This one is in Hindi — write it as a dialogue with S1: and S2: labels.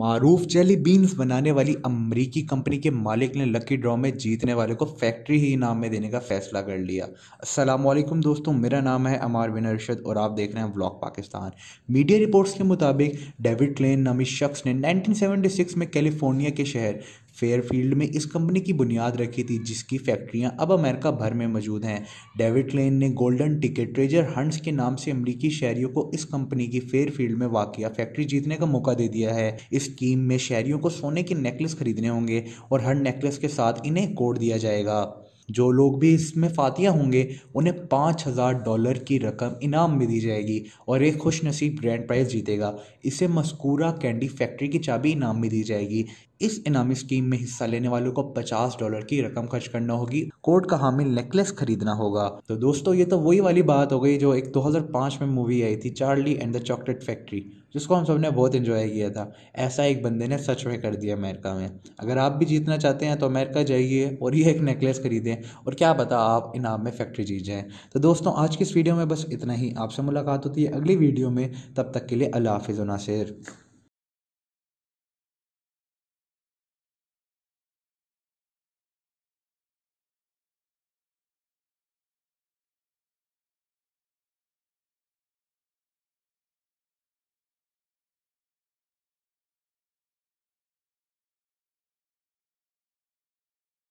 S1: मरूफ जेली बीन्स बनाने वाली अमरीकी कंपनी के मालिक ने लकी ड्रॉ में जीतने वाले को फैक्ट्री ही इनाम में देने का फैसला कर लिया अस्सलाम वालेकुम दोस्तों मेरा नाम है अमार बिन अरशद और आप देख रहे हैं व्लॉग पाकिस्तान मीडिया रिपोर्ट्स के मुताबिक डेविड क्लेन नामी शख्स ने 1976 में कैलिफोर्निया के शहर फेयरफील्ड में इस कंपनी की बुनियाद रखी थी जिसकी फैक्ट्रियां अब अमेरिका भर में मौजूद हैं डेविड क्लेन ने गोल्डन टिकट ट्रेजर हंट्स के नाम से अमरीकी शहरियों को इस कंपनी की फेयरफील्ड में वाकई फैक्ट्री जीतने का मौका दे दिया है इस स्कीम में शहरियों को सोने के नेकलेस खरीदने होंगे और हर नेकलेस के साथ इन्हें कोड दिया जाएगा जो लोग भी इसमें फातिया होंगे उन्हें पाँच हज़ार डॉलर की रकम इनाम में दी जाएगी और एक खुश नसीब ग्रैंड प्राइज़ जीतेगा इसे मस्कूरा कैंडी फैक्ट्री की चाबी इनाम में दी जाएगी इस इनामी स्कीम में हिस्सा लेने वालों को पचास डॉलर की रकम खर्च करना होगी कोर्ट का हामिल नेकलेस खरीदना होगा तो दोस्तों ये तो वही वाली बात हो गई जो एक 2005 में मूवी आई थी Charlie and the Chocolate Factory जिसको हम सब ने बहुत इन्जॉय किया था ऐसा एक बंदे ने सच में कर दिया अमेरिका में अगर आप भी जीतना चाहते हैं तो अमेरिका जाइए और ये एक नेकलेस खरीदें और क्या पता आप इनाम में फैक्ट्री जीत जाएँ तो दोस्तों आज की इस वीडियो में बस इतना ही आपसे मुलाकात होती है अगली वीडियो में तब तक के लिए अल्लाह हाफिज़ नासिर